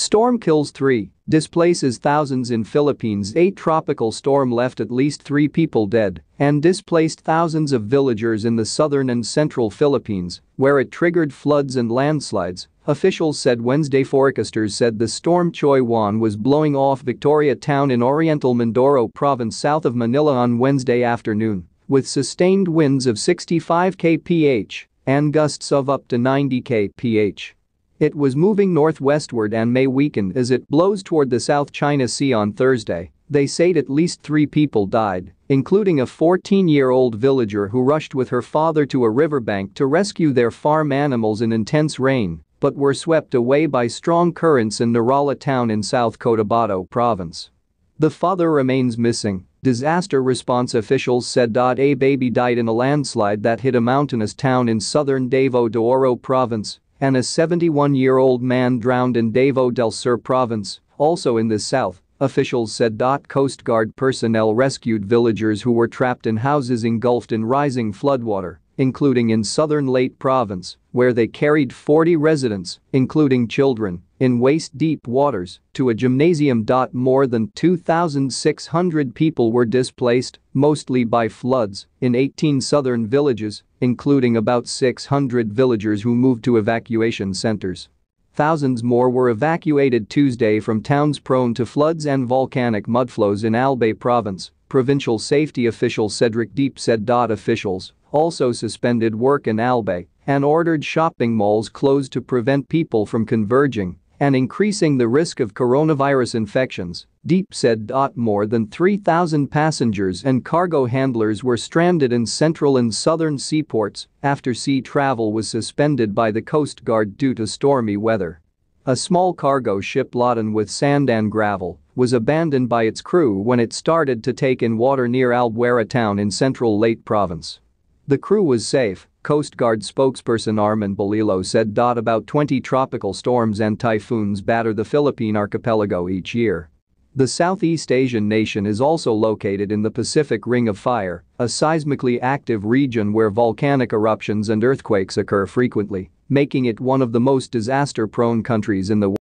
Storm kills three, displaces thousands in Philippines A tropical storm left at least three people dead and displaced thousands of villagers in the southern and central Philippines, where it triggered floods and landslides, officials said Wednesday forecasters said the storm Choi Wan was blowing off Victoria town in oriental Mindoro province south of Manila on Wednesday afternoon, with sustained winds of 65 kph and gusts of up to 90 kph. It was moving northwestward and may weaken as it blows toward the South China Sea on Thursday. They said at least three people died, including a 14-year-old villager who rushed with her father to a riverbank to rescue their farm animals in intense rain, but were swept away by strong currents in Narala town in South Cotabato province. The father remains missing, disaster response officials said. A baby died in a landslide that hit a mountainous town in southern Davao de Oro province, and a 71-year-old man drowned in Davao del Sur province, also in the south, officials said. Coast Guard personnel rescued villagers who were trapped in houses engulfed in rising floodwater, including in southern Leyte province, where they carried 40 residents, including children, in waist-deep waters to a gymnasium. More than 2,600 people were displaced, mostly by floods, in 18 southern villages, including about 600 villagers who moved to evacuation centers. Thousands more were evacuated Tuesday from towns prone to floods and volcanic mudflows in Albay province, provincial safety official Cedric Deep said. Officials also suspended work in Albay and ordered shopping malls closed to prevent people from converging and increasing the risk of coronavirus infections, Deep said. More than 3,000 passengers and cargo handlers were stranded in central and southern seaports after sea travel was suspended by the Coast Guard due to stormy weather. A small cargo ship laden with sand and gravel was abandoned by its crew when it started to take in water near Albuera town in central Lake province. The crew was safe, Coast Guard spokesperson Armin Balilo said. About 20 tropical storms and typhoons batter the Philippine archipelago each year. The Southeast Asian nation is also located in the Pacific Ring of Fire, a seismically active region where volcanic eruptions and earthquakes occur frequently, making it one of the most disaster-prone countries in the world.